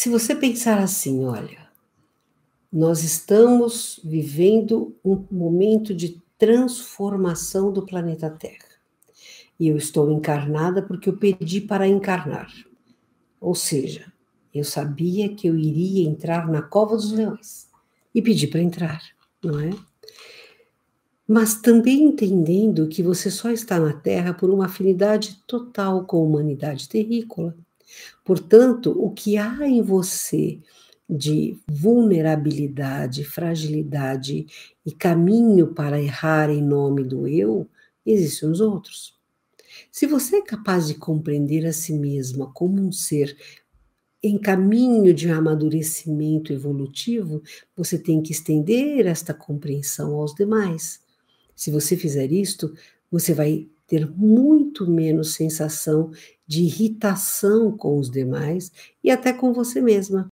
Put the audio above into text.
Se você pensar assim, olha, nós estamos vivendo um momento de transformação do planeta Terra. E eu estou encarnada porque eu pedi para encarnar. Ou seja, eu sabia que eu iria entrar na cova dos leões e pedi para entrar, não é? Mas também entendendo que você só está na Terra por uma afinidade total com a humanidade terrícola Portanto, o que há em você de vulnerabilidade, fragilidade e caminho para errar em nome do eu, existe nos outros. Se você é capaz de compreender a si mesma como um ser em caminho de um amadurecimento evolutivo, você tem que estender esta compreensão aos demais. Se você fizer isto, você vai ter muito menos sensação de irritação com os demais e até com você mesma.